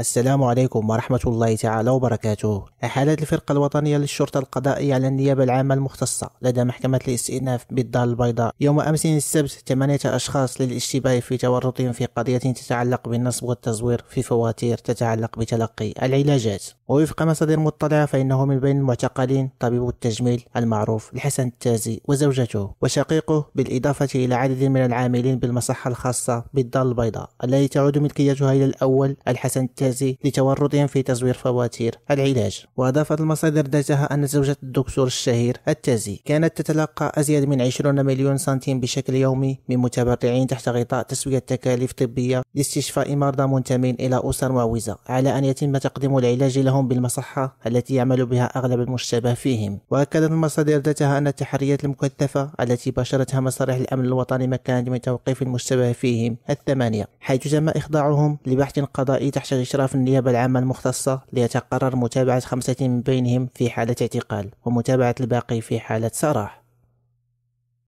السلام عليكم ورحمة الله تعالى وبركاته أحالت الفرقة الوطنية للشرطة القضائية على النيابة العامة المختصة لدى محكمة الاستئناف بالدار البيضاء يوم أمس السبت ثمانية أشخاص للاشتباه في تورطهم في قضية تتعلق بالنصب والتزوير في فواتير تتعلق بتلقي العلاجات ووفق مصادر مطلعة فإنه من بين المعتقلين طبيب التجميل المعروف الحسن التازي وزوجته وشقيقه بالإضافة إلى عدد من العاملين بالمصحة الخاصة بالدار البيضاء التي تعود ملكيتها إلى الأول الحسن التازي الجهاز لتورطهم في تزوير فواتير العلاج وأضافت المصادر ذاتها أن زوجة الدكتور الشهير التازي كانت تتلقى أزيد من 20 مليون سنتيم بشكل يومي من متبرعين تحت غطاء تسوية تكاليف طبية لاستشفاء مرضى منتمين إلى أسر معوزة على أن يتم تقديم العلاج لهم بالمصحة التي يعمل بها أغلب المشتبه فيهم وأكدت المصادر ذاتها أن التحريات المكثفة التي باشرتها مصالح الأمن الوطني مكانت من توقيف المشتبه فيهم الثمانية حيث تم إخضاعهم لبحث قضائي تحت غشاء إشراف النيابة العامة المختصة ليتقرر متابعة خمسة من بينهم في حالة اعتقال ومتابعة الباقي في حالة سراح